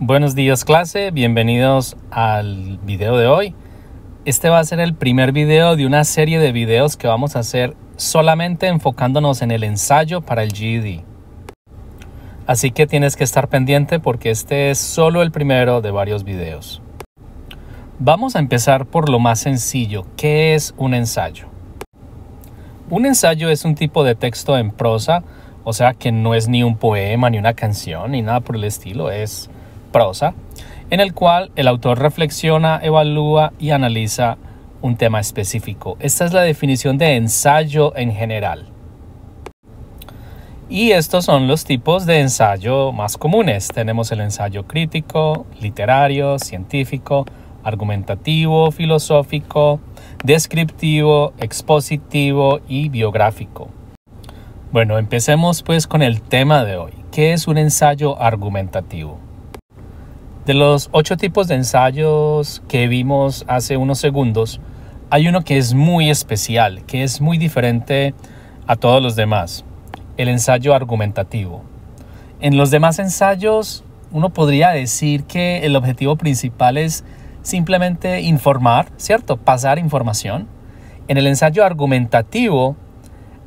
Buenos días clase, bienvenidos al video de hoy. Este va a ser el primer video de una serie de videos que vamos a hacer solamente enfocándonos en el ensayo para el GED. Así que tienes que estar pendiente porque este es solo el primero de varios videos. Vamos a empezar por lo más sencillo, ¿qué es un ensayo? Un ensayo es un tipo de texto en prosa, o sea que no es ni un poema, ni una canción, ni nada por el estilo, es prosa, en el cual el autor reflexiona, evalúa y analiza un tema específico. Esta es la definición de ensayo en general. Y estos son los tipos de ensayo más comunes. Tenemos el ensayo crítico, literario, científico, argumentativo, filosófico, descriptivo, expositivo y biográfico. Bueno, empecemos pues con el tema de hoy. ¿Qué es un ensayo argumentativo? De los ocho tipos de ensayos que vimos hace unos segundos, hay uno que es muy especial, que es muy diferente a todos los demás, el ensayo argumentativo. En los demás ensayos, uno podría decir que el objetivo principal es simplemente informar, ¿cierto? Pasar información. En el ensayo argumentativo,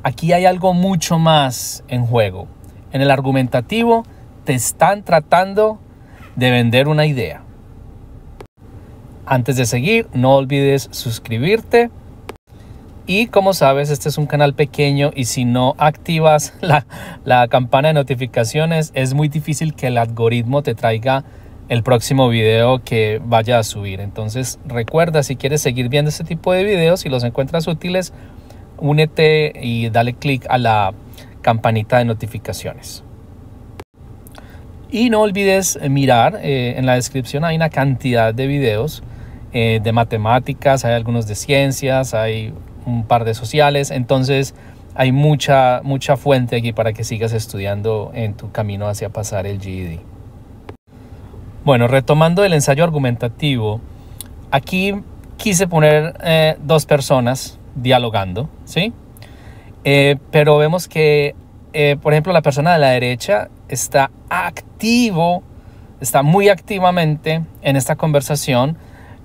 aquí hay algo mucho más en juego. En el argumentativo, te están tratando de vender una idea. Antes de seguir, no olvides suscribirte. Y como sabes, este es un canal pequeño y si no activas la, campana de notificaciones, es muy difícil que el algoritmo te traiga el próximo video que vaya a subir. Entonces recuerda, si quieres seguir viendo este tipo de videos y los encuentras útiles, únete y dale clic a la campanita de notificaciones. Y no olvides eh, mirar, eh, en la descripción hay una cantidad de videos eh, de matemáticas, hay algunos de ciencias, hay un par de sociales, entonces hay mucha, mucha fuente aquí para que sigas estudiando en tu camino hacia pasar el GED. Bueno, retomando el ensayo argumentativo, aquí quise poner dos personas dialogando, ¿sí? pero vemos que, por ejemplo, la persona de la derecha está activo, está muy activamente en esta conversación,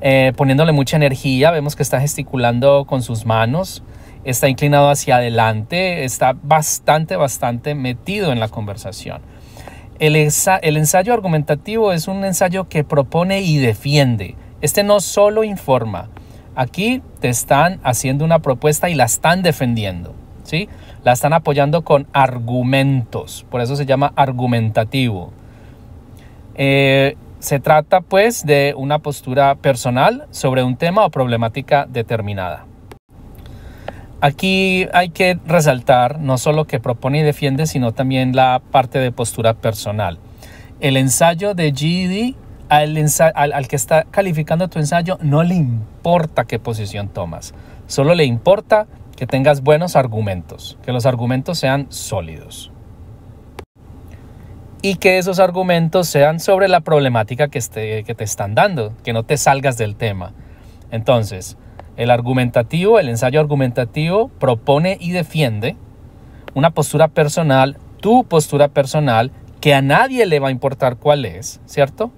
eh, poniéndole mucha energía. Vemos que está gesticulando con sus manos, está inclinado hacia adelante, está bastante, bastante metido en la conversación. el ensayo argumentativo es un ensayo que propone y defiende. Este no solo informa, aquí te están haciendo una propuesta y la están defendiendo. ¿sí? La están apoyando con argumentos, por eso se llama argumentativo. Eh, se trata pues de una postura personal sobre un tema o problemática determinada. Aquí hay que resaltar no solo que propone y defiende, sino también la parte de postura personal. El ensayo de GED al, que está calificando tu ensayo no le importa qué posición tomas, solo le importa que tengas buenos argumentos, que los argumentos sean sólidos y que esos argumentos sean sobre la problemática que, esté, que te están dando, que no te salgas del tema. Entonces, el argumentativo, el ensayo argumentativo propone y defiende una postura personal, tu postura personal, que a nadie le va a importar cuál es, ¿cierto?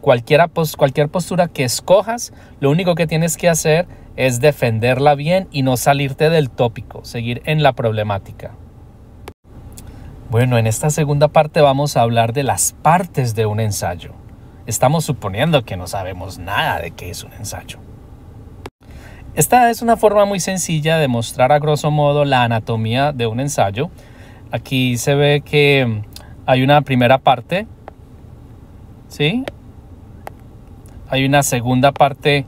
Cualquiera, cualquier postura que escojas, lo único que tienes que hacer es defenderla bien y no salirte del tópico, seguir en la problemática. Bueno, en esta segunda parte vamos a hablar de las partes de un ensayo. Estamos suponiendo que no sabemos nada de qué es un ensayo. Esta es una forma muy sencilla de mostrar a grosso modo la anatomía de un ensayo. Aquí se ve que hay una primera parte, ¿sí? hay una segunda parte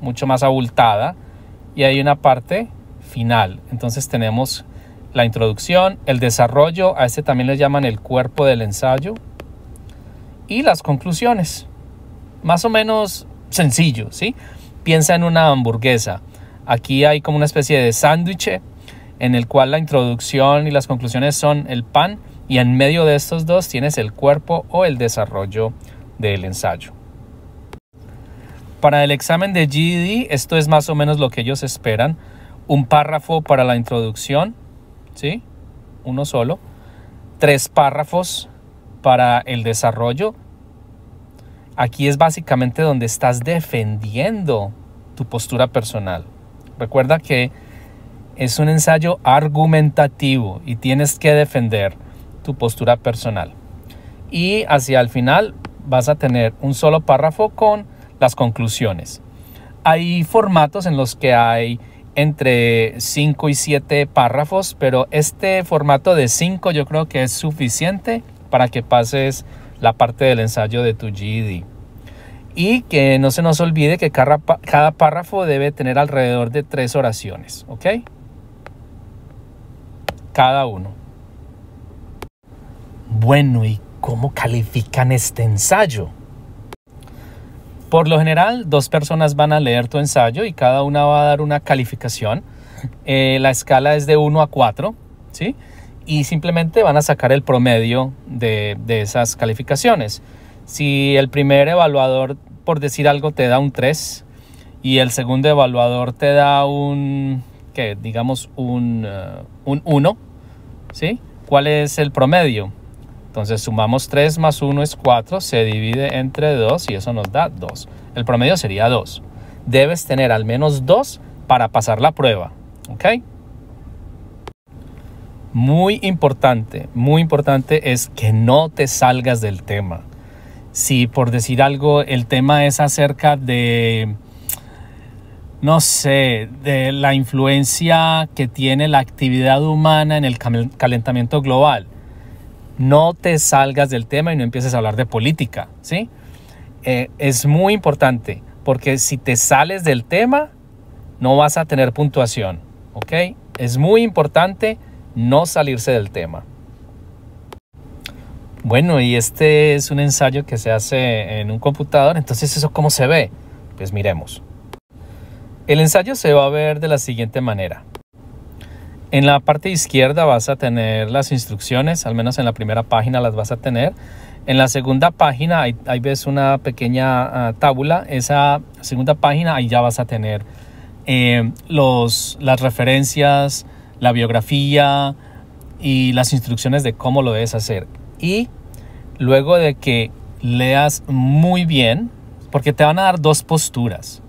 mucho más abultada y hay una parte final. Entonces tenemos la introducción, el desarrollo, a este también le llaman el cuerpo del ensayo, y las conclusiones. Más o menos sencillo, ¿sí? Piensa en una hamburguesa. Aquí hay como una especie de sándwich en el cual la introducción y las conclusiones son el pan y en medio de estos dos tienes el cuerpo o el desarrollo del ensayo. Para el examen de GED, esto es más o menos lo que ellos esperan. Un párrafo para la introducción, ¿sí? Uno solo. Tres párrafos para el desarrollo. Aquí es básicamente donde estás defendiendo tu postura personal. Recuerda que es un ensayo argumentativo y tienes que defender tu postura personal. Y hacia el final vas a tener un solo párrafo con las conclusiones. Hay formatos en los que hay entre 5 y 7 párrafos, pero este formato de 5 yo creo que es suficiente para que pases la parte del ensayo de tu GED. Y que no se nos olvide que cada párrafo debe tener alrededor de tres oraciones, ¿ok? Cada uno. Bueno, ¿y cómo califican este ensayo? Por lo general, dos personas van a leer tu ensayo y cada una va a dar una calificación. Eh, la escala es de 1 a 4, ¿sí? Y simplemente van a sacar el promedio de, esas calificaciones. Si el primer evaluador, por decir algo, te da un 3 y el segundo evaluador te da un, que digamos, un, eh, un 1, ¿sí? ¿Cuál es el promedio? Entonces sumamos 3 más 1 es 4, se divide entre 2 y eso nos da 2. El promedio sería 2. Debes tener al menos 2 para pasar la prueba. ¿Ok? Muy importante, muy importante es que no te salgas del tema. Si por decir algo el tema es acerca de, no sé, de la influencia que tiene la actividad humana en el calentamiento global no te salgas del tema y no empieces a hablar de política, ¿sí? Eh, es muy importante porque si te sales del tema, no vas a tener puntuación, ¿ok? Es muy importante no salirse del tema. Bueno, y este es un ensayo que se hace en un computador, entonces eso cómo se ve? Pues miremos. El ensayo se va a ver de la siguiente manera. En la parte izquierda vas a tener las instrucciones, al menos en la primera página las vas a tener. En la segunda página ahí, ves una pequeña ah, tabla. Esa segunda página ahí ya vas a tener eh, los, las referencias, la biografía y las instrucciones de cómo lo debes hacer. Y luego de que leas muy bien, porque te van a dar dos posturas.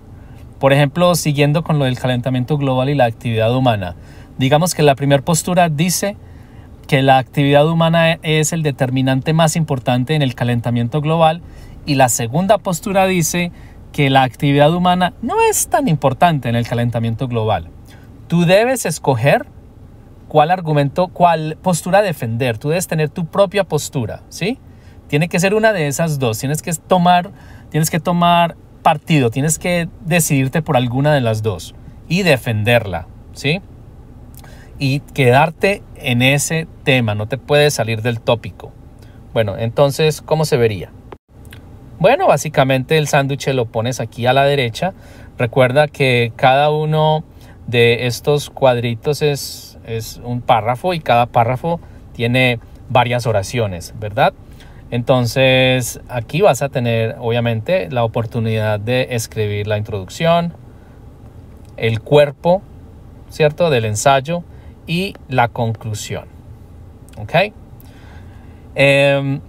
Por ejemplo, siguiendo con lo del calentamiento global y la actividad humana. Digamos que la primera postura dice que la actividad humana es el determinante más importante en el calentamiento global y la segunda postura dice que la actividad humana no es tan importante en el calentamiento global. Tú debes escoger cuál argumento, cuál postura defender. Tú debes tener tu propia postura, ¿sí? Tiene que ser una de esas dos. Tienes que tomar, tienes que tomar partido, tienes que decidirte por alguna de las dos y defenderla, ¿sí? y quedarte en ese tema, no te puedes salir del tópico. Bueno, entonces, ¿cómo se vería? Bueno, básicamente el sándwich lo pones aquí a la derecha. Recuerda que cada uno de estos cuadritos es, es un párrafo y cada párrafo tiene varias oraciones, ¿verdad? Entonces aquí vas a tener obviamente la oportunidad de escribir la introducción, el cuerpo, ¿cierto? Del ensayo, y la conclusión. ¿Ok? Em,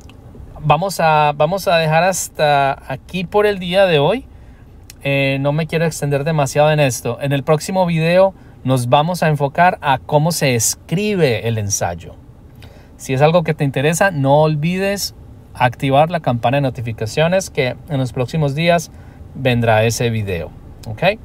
vamos, a, vamos a dejar hasta aquí por el día de hoy. Eh, no me quiero extender demasiado en esto. En el próximo video nos vamos a enfocar a cómo se escribe el ensayo. Si es algo que te interesa, no olvides activar la campana de notificaciones que en los próximos días vendrá ese video. ¿Ok?